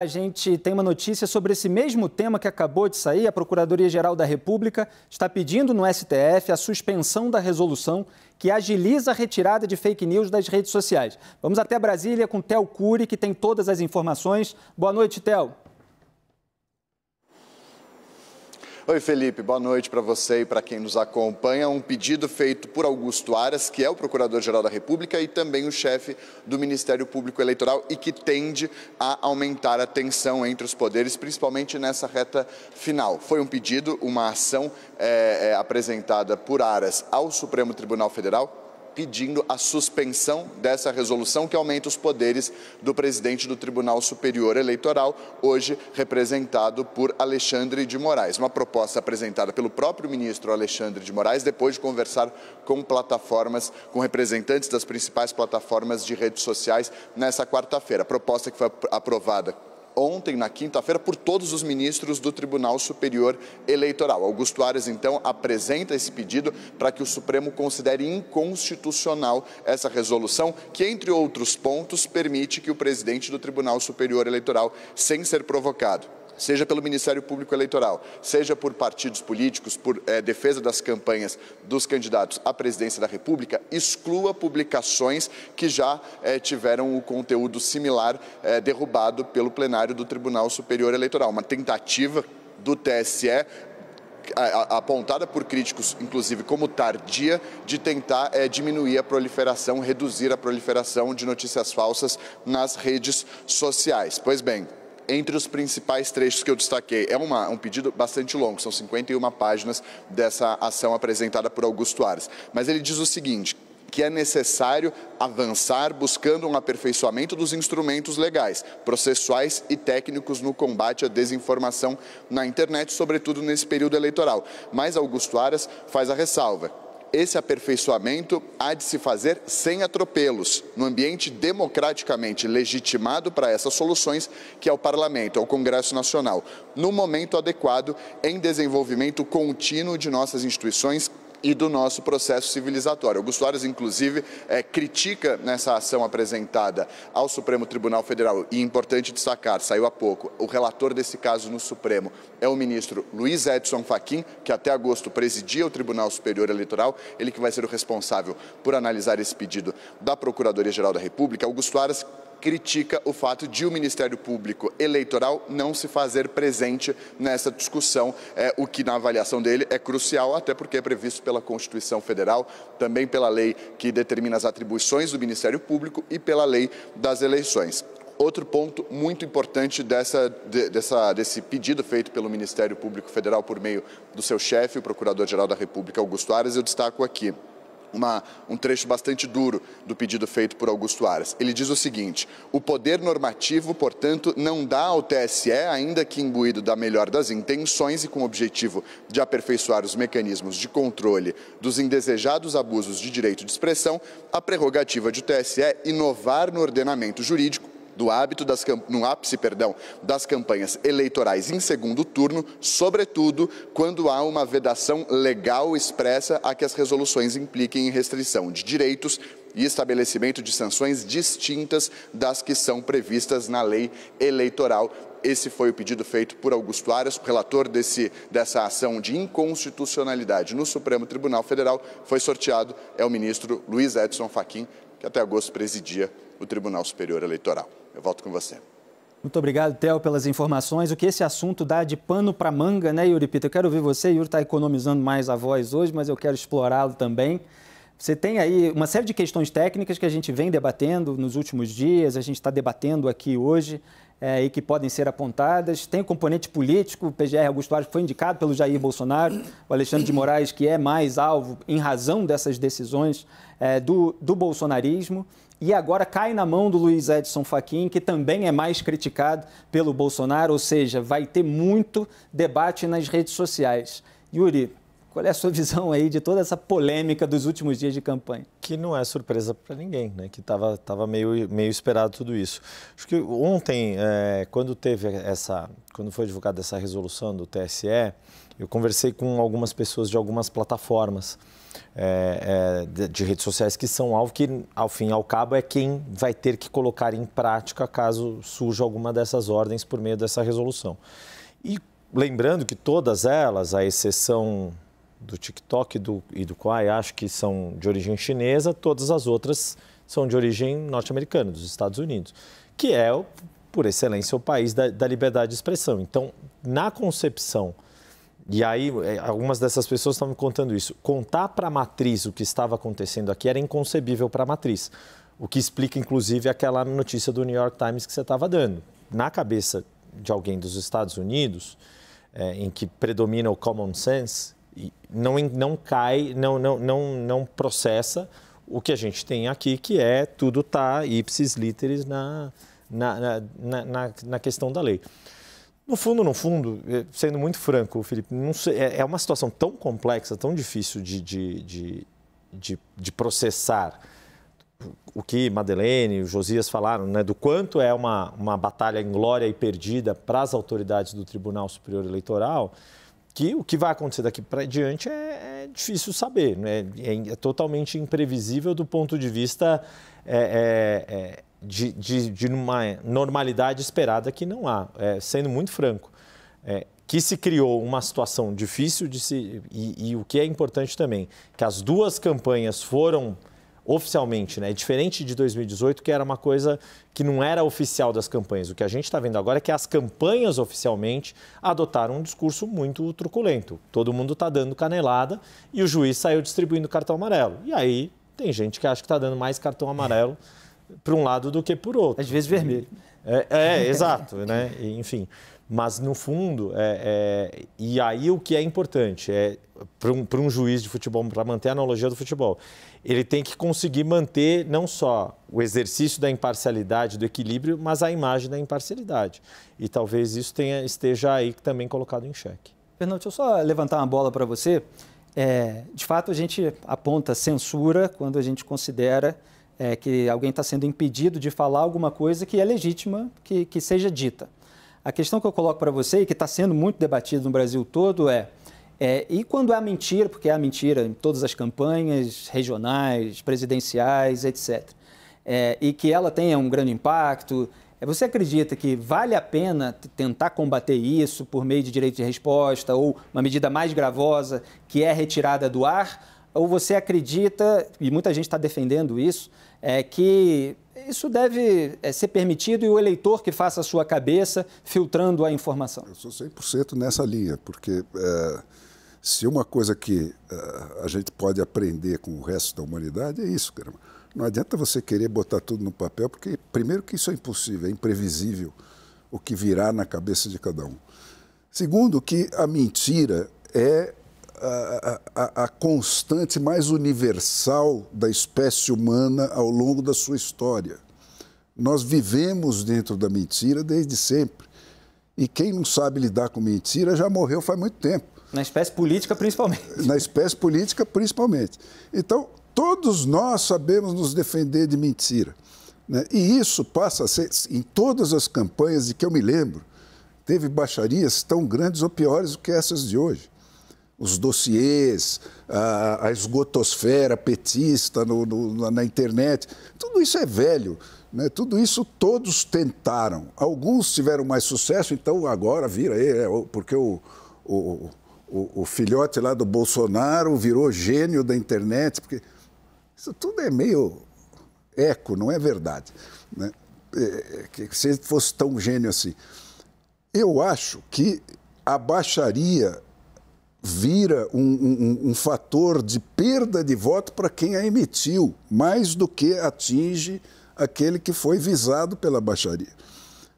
A gente tem uma notícia sobre esse mesmo tema que acabou de sair. A Procuradoria-Geral da República está pedindo no STF a suspensão da resolução que agiliza a retirada de fake news das redes sociais. Vamos até Brasília com Tel Cury, que tem todas as informações. Boa noite, Tel. Oi, Felipe, boa noite para você e para quem nos acompanha. Um pedido feito por Augusto Aras, que é o Procurador-Geral da República e também o chefe do Ministério Público Eleitoral e que tende a aumentar a tensão entre os poderes, principalmente nessa reta final. Foi um pedido, uma ação é, é, apresentada por Aras ao Supremo Tribunal Federal pedindo a suspensão dessa resolução que aumenta os poderes do presidente do Tribunal Superior Eleitoral, hoje representado por Alexandre de Moraes. Uma proposta apresentada pelo próprio ministro Alexandre de Moraes, depois de conversar com plataformas, com representantes das principais plataformas de redes sociais nessa quarta-feira. Proposta que foi aprovada ontem, na quinta-feira, por todos os ministros do Tribunal Superior Eleitoral. Augusto Aras, então, apresenta esse pedido para que o Supremo considere inconstitucional essa resolução, que, entre outros pontos, permite que o presidente do Tribunal Superior Eleitoral, sem ser provocado, seja pelo Ministério Público Eleitoral, seja por partidos políticos, por é, defesa das campanhas dos candidatos à presidência da República, exclua publicações que já é, tiveram o conteúdo similar é, derrubado pelo plenário do Tribunal Superior Eleitoral. Uma tentativa do TSE apontada por críticos, inclusive como tardia, de tentar é, diminuir a proliferação, reduzir a proliferação de notícias falsas nas redes sociais. Pois bem, entre os principais trechos que eu destaquei. É uma, um pedido bastante longo, são 51 páginas dessa ação apresentada por Augusto Aras. Mas ele diz o seguinte, que é necessário avançar buscando um aperfeiçoamento dos instrumentos legais, processuais e técnicos no combate à desinformação na internet, sobretudo nesse período eleitoral. Mas Augusto Aras faz a ressalva esse aperfeiçoamento há de se fazer sem atropelos, no ambiente democraticamente legitimado para essas soluções, que é o Parlamento, é o Congresso Nacional, no momento adequado, em desenvolvimento contínuo de nossas instituições, e do nosso processo civilizatório. Augusto Aras, inclusive, é, critica nessa ação apresentada ao Supremo Tribunal Federal, e é importante destacar, saiu há pouco, o relator desse caso no Supremo é o ministro Luiz Edson Fachin, que até agosto presidia o Tribunal Superior Eleitoral, ele que vai ser o responsável por analisar esse pedido da Procuradoria-Geral da República. Augusto Aras critica o fato de o Ministério Público Eleitoral não se fazer presente nessa discussão, é, o que na avaliação dele é crucial, até porque é previsto pela Constituição Federal, também pela lei que determina as atribuições do Ministério Público e pela lei das eleições. Outro ponto muito importante dessa, de, dessa, desse pedido feito pelo Ministério Público Federal por meio do seu chefe, o Procurador-Geral da República, Augusto Aras, eu destaco aqui uma, um trecho bastante duro do pedido feito por Augusto Aras. Ele diz o seguinte: o poder normativo, portanto, não dá ao TSE, ainda que imbuído da melhor das intenções e com o objetivo de aperfeiçoar os mecanismos de controle dos indesejados abusos de direito de expressão, a prerrogativa de o TSE inovar no ordenamento jurídico do hábito das, no ápice, perdão, das campanhas eleitorais em segundo turno, sobretudo quando há uma vedação legal expressa a que as resoluções impliquem em restrição de direitos e estabelecimento de sanções distintas das que são previstas na lei eleitoral esse foi o pedido feito por Augusto Aras, relator desse, dessa ação de inconstitucionalidade no Supremo Tribunal Federal, foi sorteado é o ministro Luiz Edson Fachin, que até agosto presidia o Tribunal Superior Eleitoral. Eu volto com você. Muito obrigado, Theo, pelas informações. O que esse assunto dá de pano para manga, né, Yuri Pita? Eu quero ouvir você. Yuri está economizando mais a voz hoje, mas eu quero explorá-lo também. Você tem aí uma série de questões técnicas que a gente vem debatendo nos últimos dias, a gente está debatendo aqui hoje é, e que podem ser apontadas. Tem o componente político, o PGR Augusto Aras foi indicado pelo Jair Bolsonaro, o Alexandre de Moraes, que é mais alvo em razão dessas decisões é, do, do bolsonarismo e agora cai na mão do Luiz Edson Fachin, que também é mais criticado pelo Bolsonaro, ou seja, vai ter muito debate nas redes sociais. Yuri, qual é a sua visão aí de toda essa polêmica dos últimos dias de campanha? Que não é surpresa para ninguém, né? Que estava tava meio, meio esperado tudo isso. Acho que ontem, é, quando teve essa, quando foi divulgada essa resolução do TSE, eu conversei com algumas pessoas de algumas plataformas. É, é, de, de, redes sociais que são alvo que, ao fim e ao cabo, é quem vai ter que colocar em prática caso surja alguma dessas ordens por meio dessa resolução. E lembrando que todas elas, à exceção do TikTok e do, e do Quai, acho que são de origem chinesa, todas as outras são de origem norte-americana, dos Estados Unidos, que é, por excelência, o país da, da liberdade de expressão. Então, na concepção e aí, é, algumas dessas pessoas estão me contando isso. Contar para a matriz o que estava acontecendo aqui era inconcebível para a matriz. O que explica, inclusive, aquela notícia do New York Times que você estava dando. Na cabeça de alguém dos Estados Unidos, é, em que predomina o common sense, não, não cai, não, não, não, não processa o que a gente tem aqui, que é tudo tá ipsis literis na, na, na, na, na questão da lei. No fundo, no fundo, é, sendo muito franco, Felipe, sei, é, é uma situação tão complexa, tão difícil de, de, de, de processar. O que Madeleine e o Josias falaram, né, do quanto é uma, uma batalha em glória e perdida para as autoridades do Tribunal Superior Eleitoral, que o que vai acontecer daqui para diante é, é, difícil saber, né? é, é, totalmente imprevisível do ponto de vista é, é de, de, de uma normalidade esperada que não há, é, sendo muito franco. É, que se criou uma situação difícil de se. E, e, o que é importante também, que as duas campanhas foram oficialmente, né? Diferente de 2018, que era uma coisa que não era oficial das campanhas. O que a gente está vendo agora é que as campanhas oficialmente adotaram um discurso muito truculento. Todo mundo está dando canelada e o juiz saiu distribuindo cartão amarelo. E aí tem gente que acha que está dando mais cartão amarelo. É para um lado do que por outro. Às vezes vermelho. É, é, exato, né? Enfim. Mas, no fundo, é, é, e aí o que é importante é para um, um juiz de futebol, para manter a analogia do futebol, ele tem que conseguir manter não só o exercício da imparcialidade, do equilíbrio, mas a imagem da imparcialidade. E talvez isso tenha, esteja aí também colocado em xeque. Fernando, deixa eu só levantar uma bola para você. É, de fato, a gente aponta censura quando a gente considera é, que alguém está sendo impedido de falar alguma coisa que é legítima que, que seja dita. A questão que eu coloco para você e que está sendo muito debatido no Brasil todo é, é e quando há mentira, porque há mentira em todas as campanhas regionais, presidenciais, etc. É, e que ela tenha um grande impacto. É, você acredita que vale a pena tentar combater isso por meio de direito de resposta ou uma medida mais gravosa que é retirada do ar? ou você acredita, e muita gente está defendendo isso, é, que isso deve é, ser permitido e o eleitor que faça a sua cabeça filtrando a informação? Eu sou 100% nessa linha, porque é, se uma coisa que é, a gente pode aprender com o resto da humanidade é isso, cara. Não adianta você querer botar tudo no papel, porque, primeiro, que isso é impossível, é imprevisível o que virá na cabeça de cada um. Segundo, que a mentira é a, a, constante mais universal da espécie humana ao longo da sua história. Nós vivemos dentro da mentira desde sempre. E quem não sabe lidar com mentira já morreu faz muito tempo. Na espécie política, principalmente. Na espécie política, principalmente. Então, todos nós sabemos nos defender de mentira. Né? E isso passa a ser, em todas as campanhas de que eu me lembro, teve baixarias tão grandes ou piores do que essas de hoje os dossiês, a, a esgotosfera petista no, no, na internet, tudo isso é velho. Né? Tudo isso todos tentaram. Alguns tiveram mais sucesso, então agora vira, é, é porque o, o, o, o filhote lá do Bolsonaro virou gênio da internet. Porque isso tudo é meio eco, não é verdade. Né? É, que se fosse tão gênio assim. Eu acho que a baixaria vira um, um, um, fator de perda de voto para quem a emitiu, mais do que atinge aquele que foi visado pela baixaria.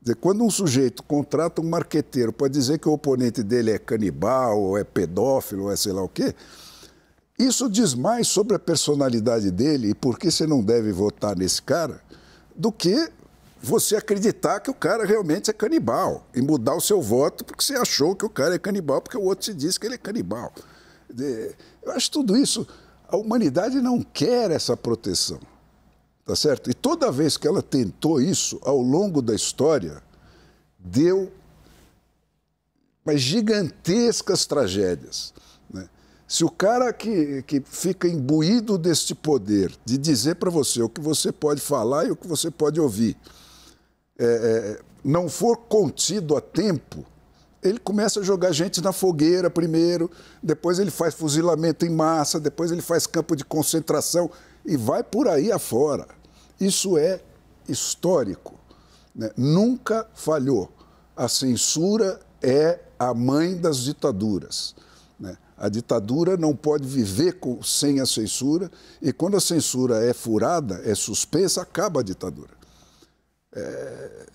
Dizer, quando um sujeito contrata um marqueteiro para dizer que o oponente dele é canibal, ou é pedófilo, ou é sei lá o quê, isso diz mais sobre a personalidade dele e por que você não deve votar nesse cara, do que você acreditar que o cara realmente é canibal e mudar o seu voto porque você achou que o cara é canibal, porque o outro se disse que ele é canibal. É, eu acho tudo isso. A humanidade não quer essa proteção. Tá certo? E toda vez que ela tentou isso ao longo da história, deu mas gigantescas tragédias. Né? Se o cara que, que fica imbuído deste poder de dizer para você o que você pode falar e o que você pode ouvir, é, é, não for contido a tempo, ele começa a jogar gente na fogueira primeiro, depois ele faz fuzilamento em massa, depois ele faz campo de concentração e vai por aí afora. Isso é histórico. Né? Nunca falhou. A censura é a mãe das ditaduras. Né? A ditadura não pode viver com, sem a censura, e quando a censura é furada, é suspensa, acaba a ditadura é,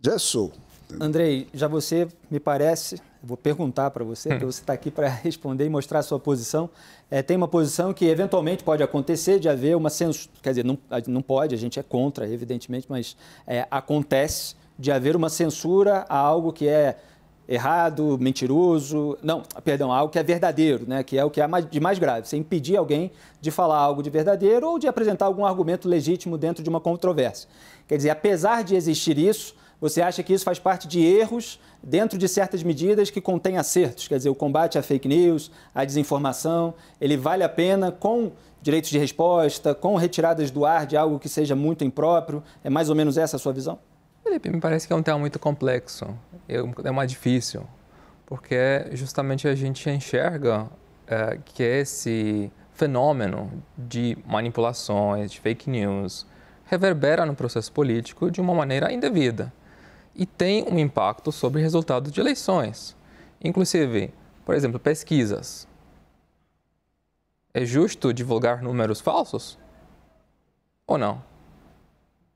já sou. Andrei, já você, me parece, vou perguntar para você, porque hum. você está aqui para responder e mostrar a sua posição. É, tem uma posição que eventualmente pode acontecer de haver uma censura, quer dizer, não, não pode, a gente é contra, evidentemente, mas é, acontece de haver uma censura a algo que é errado, mentiroso, não, perdão, algo que é verdadeiro, né, que é o que é de mais grave, você impedir alguém de falar algo de verdadeiro ou de apresentar algum argumento legítimo dentro de uma controvérsia. Quer dizer, apesar de existir isso, você acha que isso faz parte de erros dentro de certas medidas que contêm acertos? Quer dizer, o combate à fake news, à desinformação, ele vale a pena com direitos de resposta, com retiradas do ar de algo que seja muito impróprio? É mais ou menos essa a sua visão? me parece que é um tema muito complexo, é mais difícil, porque justamente a gente enxerga é, que esse fenômeno de manipulações, de fake news, reverbera no processo político de uma maneira indevida e tem um impacto sobre resultados de eleições, inclusive, por exemplo, pesquisas. É justo divulgar números falsos ou não?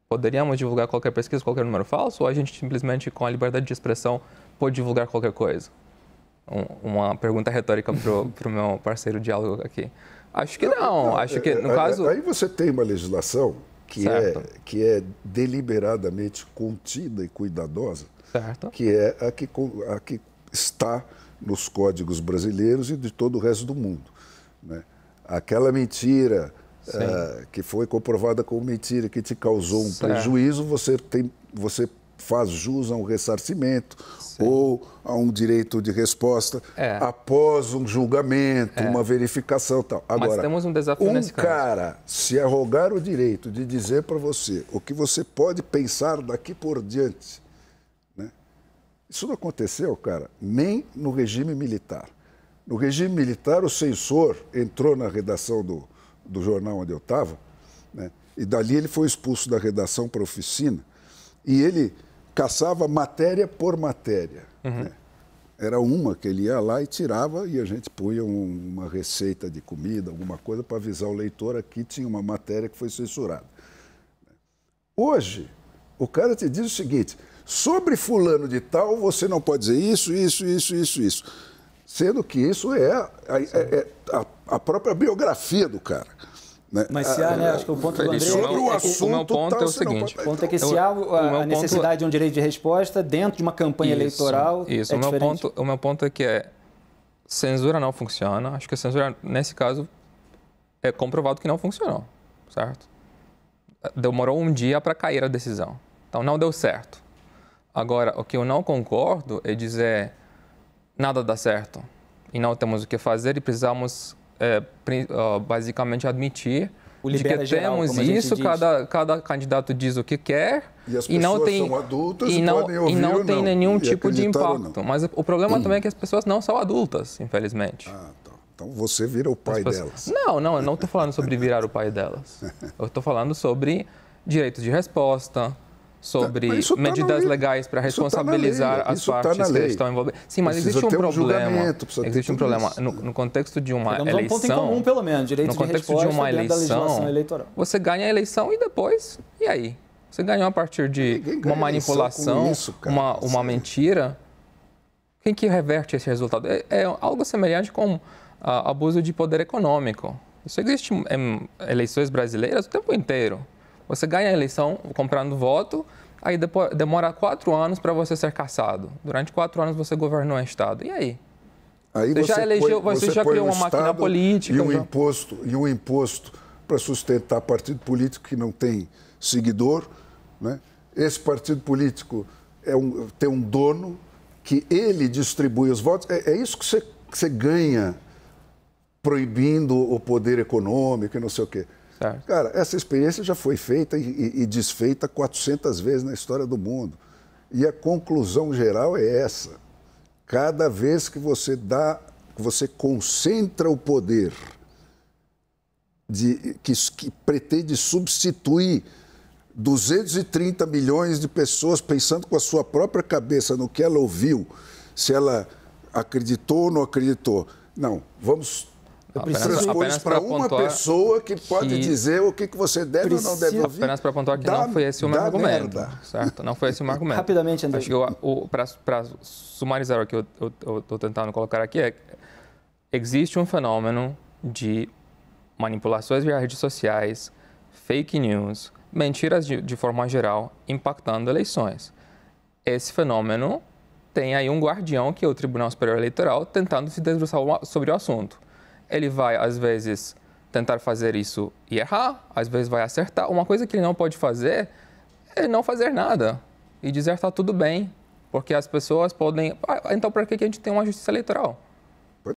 Poderíamos divulgar qualquer pesquisa, qualquer número falso, ou a gente simplesmente, com a liberdade de expressão, pode divulgar qualquer coisa? Um, uma pergunta retórica para o meu parceiro diálogo aqui. Acho que não, não, não acho é, que no é, caso... Aí você tem uma legislação que é, que é deliberadamente contida e cuidadosa, certo. que é a que, a que está nos códigos brasileiros e de todo o resto do mundo. Né? Aquela mentira ah, que foi comprovada como mentira, que te causou um certo. prejuízo, você, tem, você faz jus a um ressarcimento Sim. ou a um direito de resposta é. após um julgamento, é. uma verificação tal. Agora, Mas temos um desafio um nesse caso. cara se arrogar o direito de dizer para você o que você pode pensar daqui por diante, né? isso não aconteceu, cara, nem no regime militar. No regime militar, o censor entrou na redação do, do jornal onde eu estava, né? e dali ele foi expulso da redação para oficina, e ele caçava matéria por matéria. Uhum. Né? Era uma que ele ia lá e tirava, e a gente punha um, uma receita de comida, alguma coisa, para avisar o leitor aqui tinha uma matéria que foi censurada. Né. Hoje, o cara te diz o seguinte: sobre fulano de tal, você não pode dizer isso, isso, isso, isso, isso. Sendo que isso é a, é, é a, a própria biografia do cara. Né? Mas se ah, há, né, acho que o ponto do André... Sobre o, é que, o meu ponto é o seguinte... O ponto é que então, se há a, a é- necessidade ponto... de um direito de resposta dentro de uma campanha isso, eleitoral, é Isso, é o, meu ponto, o meu ponto é que é, censura não funciona. Acho que a censura, nesse caso, é comprovado que não funcionou, certo? Demorou um dia para cair a decisão. Então, não deu certo. Agora, o que eu não concordo é dizer nada dá certo e não temos o que fazer e precisamos é, basicamente admitir de que geral, temos isso, cada, cada candidato diz o que quer e, e não tem e não, e não tem não, nenhum tipo de impacto. Mas o problema hum. também é que as pessoas não são adultas, infelizmente. Ah, tá. Então você vira o pai pessoas... delas. Não, não, eu não estou falando sobre virar o pai delas. Eu estou falando sobre direitos de resposta, sobre tá, medidas tá legais para responsabilizar tá as partes que estão envolvidas. Sim, mas precisa existe um problema. Um existe um problema no, no, contexto de uma Digamos eleição. Um comum, pelo menos, direito no contexto de, uma eleição, você ganha a eleição e depois, e aí? Você ganhou a partir de uma manipulação, isso, uma, uma mentira. Quem que reverte esse resultado? É, é algo semelhante com uh, abuso de poder econômico. Isso existe em eleições brasileiras o tempo inteiro. Você ganha a eleição comprando voto, aí depois, demora quatro anos para você ser caçado. Durante quatro anos você governou o Estado. E aí? aí você, você já elegeu, põe, você, você já criou uma Estado máquina política. E um já... Então. imposto, e um imposto para sustentar partido político que não tem seguidor. Né? Esse partido político é um, tem um dono que ele distribui os votos. É, é isso que você, que você ganha proibindo o poder econômico e não sei o quê. Certo. Cara, essa experiência já foi feita e, e desfeita 400 vezes na história do mundo. E a conclusão geral é essa. Cada vez que você dá, você concentra o poder de, que, que pretende substituir 230 milhões de pessoas pensando com a sua própria cabeça no que ela ouviu, se ela acreditou ou não acreditou. Não, vamos eu preciso apenas para uma pontuar pessoa que pode que dizer o que, que você deve ou não deve ouvir. Apenas para pontuar que dá, não foi esse o meu argumento. Merda. Certo? Não foi esse o meu argumento. Rapidamente, André. Para sumarizar o que eu estou tentando colocar aqui, é, existe um fenômeno de manipulações via redes sociais, fake news, mentiras de, de forma geral impactando eleições. Esse fenômeno tem aí um guardião, que é o Tribunal Superior Eleitoral, tentando se debruçar sobre o assunto ele vai, às vezes, tentar fazer isso e errar, às vezes vai acertar. Uma coisa que ele não pode fazer é não fazer nada e dizer está tudo bem, porque as pessoas podem. Ah, então, para que a gente tem uma justiça eleitoral?